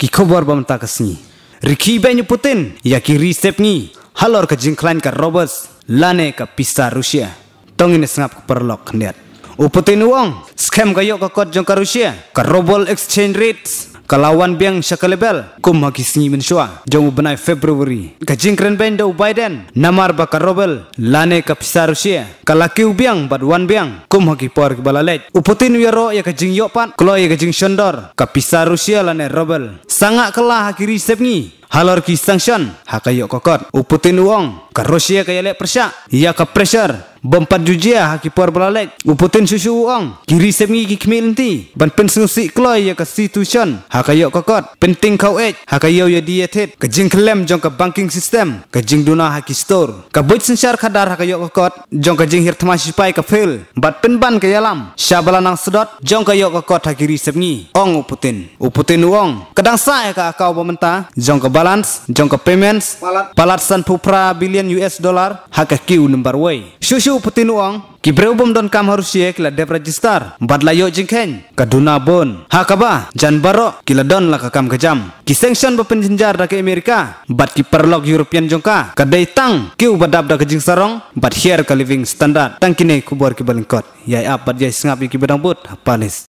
ki khobor bam ta kasni rikhi putin ya ki ristep ni halor ka jingklan ka robos lane ka pista rusia tongin sngap ka perlok net uputin uang scam ka yo ka kot jong ka rusia ka robol exchange rates kalawan biang shakalebel kum haki singi mensua jong benai february ka jingkren ben do biden namar ba karobel lane ka pisa rusia kala kiu biang bad wan biang kum haki por ki balalet uputin yero ya ka ya jing yopan kloy ka jing shondor ka pisa rusia lane robel sangat kelah kiri ni. halor ki sanction hakayok kokot uputin uang karosia kaya lek persia ia ke pressure bempat jujia ah, haki puar belalek uputin susu uang, kiri semi ki kmilti ban pensusi kloy ya constitution hakayo kokot penting kau ek hakayo ya dietit. kejing klem jong ke banking system kejing duna haki store ka sensyar kadar kadar hakayo kokot jong kejing hir tmasi pai fail bat penban ban yalam. Syabala nang sedot jong yuk kokot hakiri semi ong uputin uputin uang, kadang sa ya ka kau bomenta jong ke balance jong ke payments palat san pupra billion US dollar hakakiu number way susu chu putin uang kibreu bom don kam harus ye kila dep register bad layo kaduna bon hakaba jan baro kila don la kakam kejam ki sanction ba penjenjar da ke amerika bat ki perlog european jongka kadai tang ki ubadab da kejing sarong bat here ka living standard tang kine kubor ki balingkot yai apat yai sengap ki kibadang but hapanis